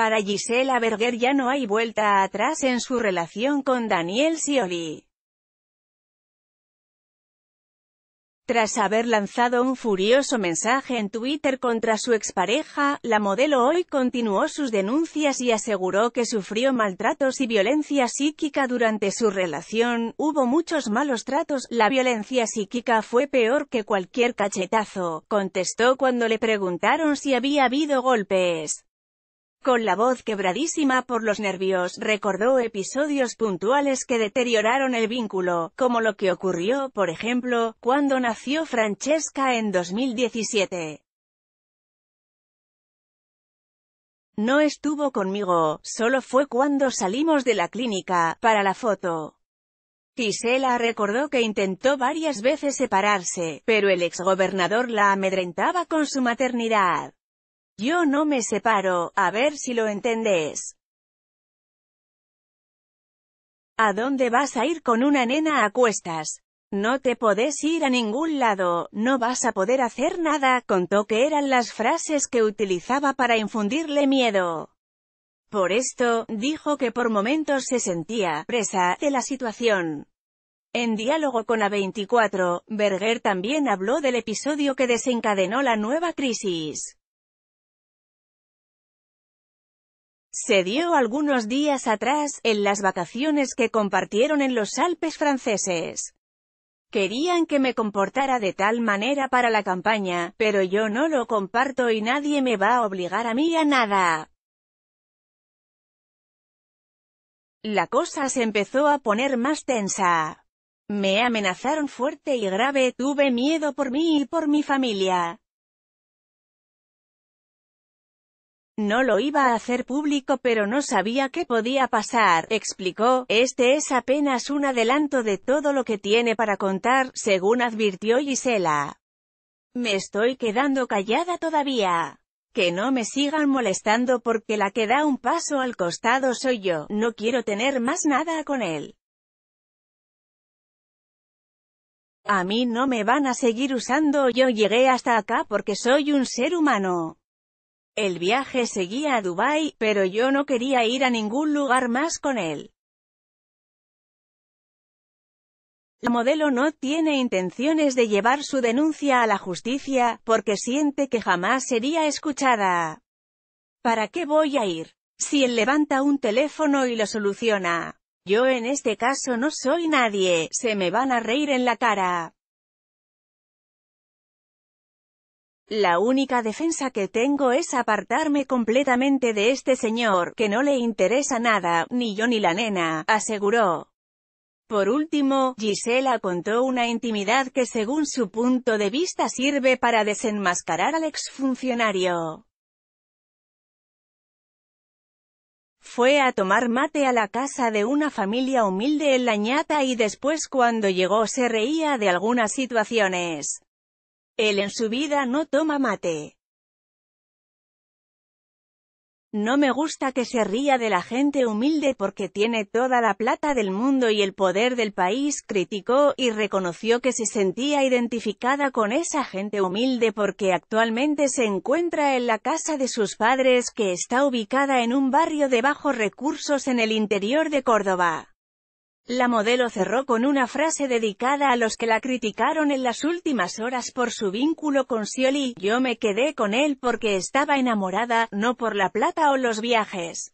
Para Gisela Berger ya no hay vuelta atrás en su relación con Daniel Scioli. Tras haber lanzado un furioso mensaje en Twitter contra su expareja, la modelo hoy continuó sus denuncias y aseguró que sufrió maltratos y violencia psíquica durante su relación, hubo muchos malos tratos, la violencia psíquica fue peor que cualquier cachetazo, contestó cuando le preguntaron si había habido golpes. Con la voz quebradísima por los nervios, recordó episodios puntuales que deterioraron el vínculo, como lo que ocurrió, por ejemplo, cuando nació Francesca en 2017. No estuvo conmigo, solo fue cuando salimos de la clínica, para la foto. Gisela recordó que intentó varias veces separarse, pero el exgobernador la amedrentaba con su maternidad. Yo no me separo, a ver si lo entendés. ¿A dónde vas a ir con una nena a cuestas? No te podés ir a ningún lado, no vas a poder hacer nada, contó que eran las frases que utilizaba para infundirle miedo. Por esto, dijo que por momentos se sentía presa de la situación. En diálogo con A24, Berger también habló del episodio que desencadenó la nueva crisis. se dio algunos días atrás, en las vacaciones que compartieron en los Alpes franceses. Querían que me comportara de tal manera para la campaña, pero yo no lo comparto y nadie me va a obligar a mí a nada. La cosa se empezó a poner más tensa. Me amenazaron fuerte y grave, tuve miedo por mí y por mi familia. No lo iba a hacer público pero no sabía qué podía pasar, explicó, este es apenas un adelanto de todo lo que tiene para contar, según advirtió Gisela. Me estoy quedando callada todavía. Que no me sigan molestando porque la que da un paso al costado soy yo, no quiero tener más nada con él. A mí no me van a seguir usando, yo llegué hasta acá porque soy un ser humano. El viaje seguía a Dubái, pero yo no quería ir a ningún lugar más con él. La modelo no tiene intenciones de llevar su denuncia a la justicia, porque siente que jamás sería escuchada. ¿Para qué voy a ir? Si él levanta un teléfono y lo soluciona. Yo en este caso no soy nadie, se me van a reír en la cara. La única defensa que tengo es apartarme completamente de este señor, que no le interesa nada, ni yo ni la nena, aseguró. Por último, Gisela contó una intimidad que según su punto de vista sirve para desenmascarar al exfuncionario. Fue a tomar mate a la casa de una familia humilde en la ñata y después cuando llegó se reía de algunas situaciones. Él en su vida no toma mate. No me gusta que se ría de la gente humilde porque tiene toda la plata del mundo y el poder del país, criticó, y reconoció que se sentía identificada con esa gente humilde porque actualmente se encuentra en la casa de sus padres que está ubicada en un barrio de bajos recursos en el interior de Córdoba. La modelo cerró con una frase dedicada a los que la criticaron en las últimas horas por su vínculo con Scioli, yo me quedé con él porque estaba enamorada, no por la plata o los viajes.